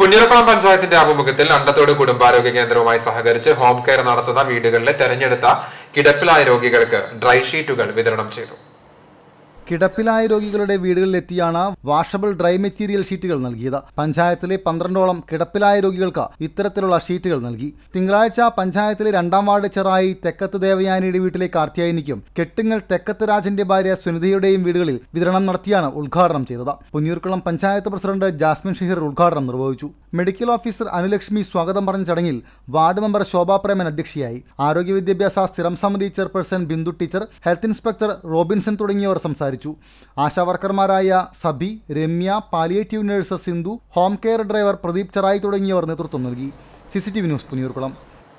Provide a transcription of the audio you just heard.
പുഞ്ഞിറക്കുളം പഞ്ചായത്തിന്റെ ആഭിമുഖ്യത്തിൽ അണ്ടത്തോട് കുടുംബാരോഗ്യ കേന്ദ്രവുമായി സഹകരിച്ച് ഹോം കെയർ നടത്തുന്ന വീടുകളിലെ തെരഞ്ഞെടുത്ത കിടപ്പിലായ രോഗികൾക്ക് ഡ്രൈ ഷീറ്റുകൾ വിതരണം ചെയ്തു കിടപ്പിലായ രോഗികളുടെ വീടുകളിലെത്തിയാണ് വാഷബിൾ ഡ്രൈ മെറ്റീരിയൽ ഷീറ്റുകൾ നൽകിയത് പഞ്ചായത്തിലെ പന്ത്രണ്ടോളം കിടപ്പിലായ രോഗികൾക്ക് ഇത്തരത്തിലുള്ള ഷീറ്റുകൾ നൽകി തിങ്കളാഴ്ച പഞ്ചായത്തിലെ രണ്ടാം വാർഡ് ചെറായി തെക്കത്ത് ദേവയാനിയുടെ വീട്ടിലെ കാർത്തിയായനിക്കും കെട്ടുങ്ങൽ തെക്കത്ത് രാജന്റെ ഭാര്യ സുനിതയുടെയും വീടുകളിൽ വിതരണം നടത്തിയാണ് ഉദ്ഘാടനം ചെയ്തത് പുന്നൂർക്കുളം പഞ്ചായത്ത് പ്രസിഡന്റ് ജാസ്മിൻ ഷഹീർ ഉദ്ഘാടനം നിർവഹിച്ചു മെഡിക്കൽ ഓഫീസർ അനുലക്ഷ്മി സ്വാഗതം പറഞ്ഞ ചടങ്ങിൽ വാർഡ് മെമ്പർ ശോഭാ പ്രേമൻ അധ്യക്ഷയായി ആരോഗ്യ വിദ്യാഭ്യാസ സ്ഥിരം സമിതി chairperson Bindu teacher health inspector Robinson തുടങ്ങിയവർ സംസാരിച്ചു സംസാരിച്ചു ആശാവർക്കർമാരായ Sabi Ramya palliative nurse Sindhu home care driver Pradeep Cherai തുടങ്ങിയവർ നേതൃത്വം നൽകി C C T V news പുനിയൂർക്കുളം